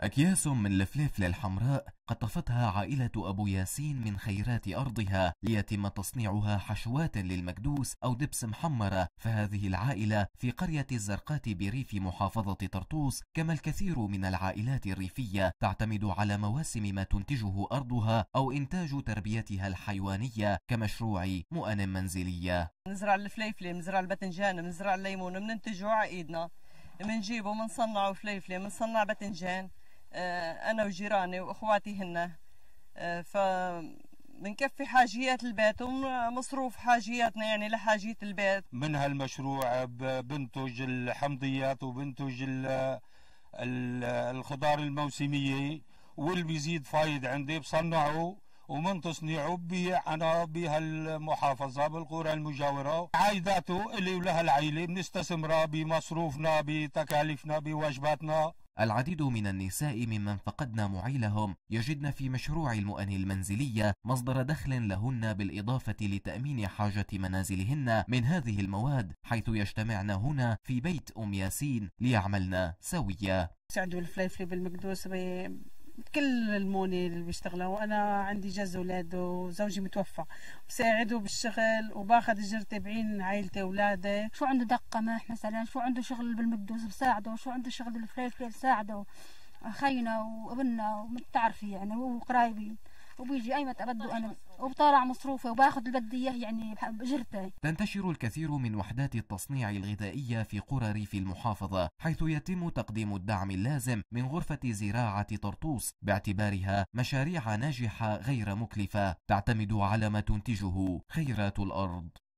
أكياس من الفلافل الحمراء قطفتها عائلة أبو ياسين من خيرات أرضها ليتم تصنيعها حشوات للمكدوس أو دبس محمرة فهذه العائلة في قرية الزرقات بريف محافظة طرطوس كما الكثير من العائلات الريفية تعتمد على مواسم ما تنتجه أرضها أو إنتاج تربيتها الحيوانية كمشروع مؤن منزلية نزرع الفليفلة نزرع البتنجان نزرع الليمون بننتجه عقيدنا بنجيبه بنصنعه فليفلة بنصنع بتنجان آه، انا وجيراني واخواتي هن آه، ف بنكفي حاجيات البيت ومصروف حاجياتنا يعني لحاجية البيت من هالمشروع بنتج الحمضيات وبنتج الخضار الموسمية واللي بيزيد فايد عندي بصنعه ومن تصنيعه ببيع انا بهالمحافظه بالقرى المجاوره عايداته اللي ولها العيله بنستثمرها بمصروفنا بتكاليفنا بواجباتنا العديد من النساء ممن فقدن معيلهم يجدن في مشروع المؤن المنزلية مصدر دخل لهن بالإضافة لتأمين حاجة منازلهن من هذه المواد حيث يجتمعن هنا في بيت أم ياسين ليعملن سوية. عنده الفليفلي بالمقدوس كل الموني اللي بيشتغلها وانا عندي جاز اولاد وزوجي متوفى بساعده بالشغل وباخذ اجر تبعين عائلتي اولادي شو عنده دقه ماح مثلا شو عنده شغل بالمدوس بساعده شو عنده شغل بالفريفري بساعده اخينا وابننا ومتعرفي يعني وقرايبين وبيجي أي متى بده أنا وبطالع مصروفه وباخذ اللي بدي إياه يعني بجرته تنتشر الكثير من وحدات التصنيع الغذائية في قرى ريف المحافظة حيث يتم تقديم الدعم اللازم من غرفة زراعة طرطوس باعتبارها مشاريع ناجحة غير مكلفة تعتمد على ما تنتجه خيرات الأرض